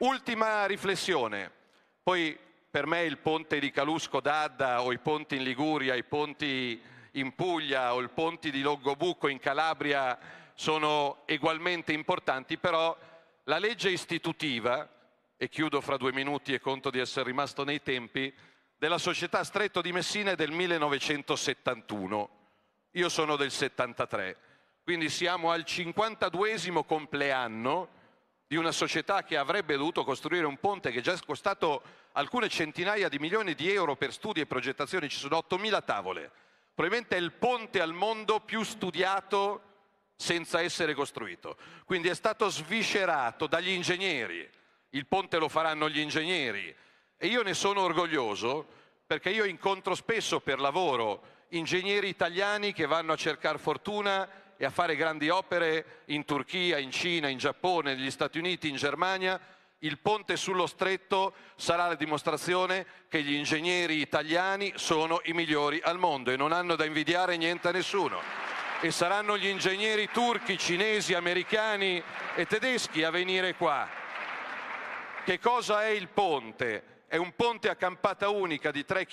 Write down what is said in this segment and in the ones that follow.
Ultima riflessione, poi per me il ponte di Calusco d'Adda o i ponti in Liguria, i ponti in Puglia o il ponte di Longobucco in Calabria sono ugualmente importanti, però la legge istitutiva, e chiudo fra due minuti e conto di essere rimasto nei tempi, della società Stretto di Messina è del 1971. Io sono del 73, quindi siamo al 52 compleanno di una società che avrebbe dovuto costruire un ponte che è già costato alcune centinaia di milioni di euro per studi e progettazioni, ci sono 8.000 tavole. Probabilmente è il ponte al mondo più studiato senza essere costruito. Quindi è stato sviscerato dagli ingegneri. Il ponte lo faranno gli ingegneri. E io ne sono orgoglioso perché io incontro spesso per lavoro ingegneri italiani che vanno a cercare fortuna e a fare grandi opere in Turchia, in Cina, in Giappone, negli Stati Uniti, in Germania, il ponte sullo stretto sarà la dimostrazione che gli ingegneri italiani sono i migliori al mondo e non hanno da invidiare niente a nessuno. E saranno gli ingegneri turchi, cinesi, americani e tedeschi a venire qua. Che cosa è il ponte? È un ponte a campata unica di 3,3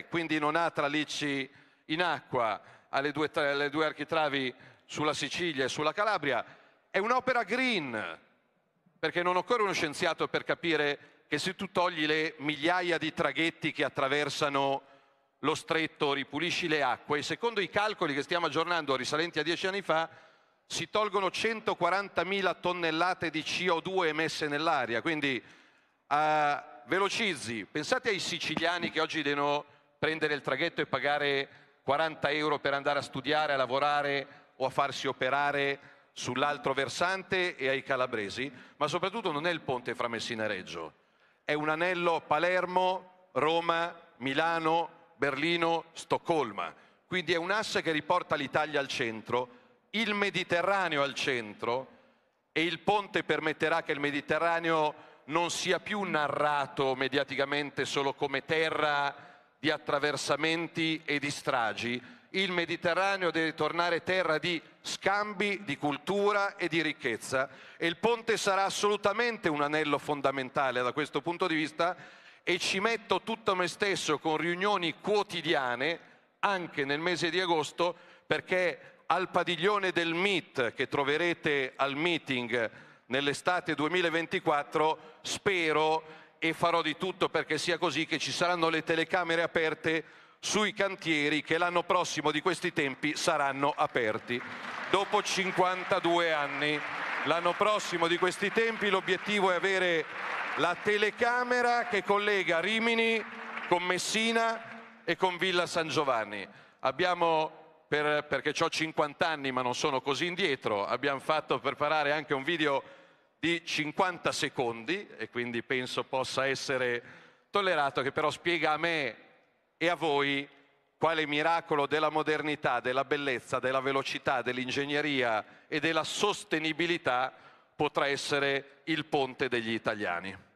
km, quindi non ha tralicci in acqua, alle due, alle due architravi sulla Sicilia e sulla Calabria, è un'opera green, perché non occorre uno scienziato per capire che se tu togli le migliaia di traghetti che attraversano lo stretto, ripulisci le acque, secondo i calcoli che stiamo aggiornando risalenti a dieci anni fa, si tolgono 140.000 tonnellate di CO2 emesse nell'aria. Quindi eh, velocizzi, pensate ai siciliani che oggi devono prendere il traghetto e pagare 40 euro per andare a studiare, a lavorare o a farsi operare sull'altro versante e ai calabresi, ma soprattutto non è il ponte fra Messina e Reggio, è un anello Palermo, Roma, Milano, Berlino, Stoccolma. Quindi è un asse che riporta l'Italia al centro, il Mediterraneo al centro e il ponte permetterà che il Mediterraneo non sia più narrato mediaticamente solo come terra di attraversamenti e di stragi, il Mediterraneo deve tornare terra di scambi, di cultura e di ricchezza e il ponte sarà assolutamente un anello fondamentale da questo punto di vista e ci metto tutto me stesso con riunioni quotidiane anche nel mese di agosto perché al padiglione del MIT che troverete al meeting nell'estate 2024 spero e farò di tutto perché sia così che ci saranno le telecamere aperte sui cantieri che l'anno prossimo di questi tempi saranno aperti. Dopo 52 anni, l'anno prossimo di questi tempi l'obiettivo è avere la telecamera che collega Rimini con Messina e con Villa San Giovanni. Abbiamo, per, perché ho 50 anni ma non sono così indietro, abbiamo fatto preparare anche un video di 50 secondi e quindi penso possa essere tollerato, che però spiega a me e a voi quale miracolo della modernità, della bellezza, della velocità, dell'ingegneria e della sostenibilità potrà essere il ponte degli italiani.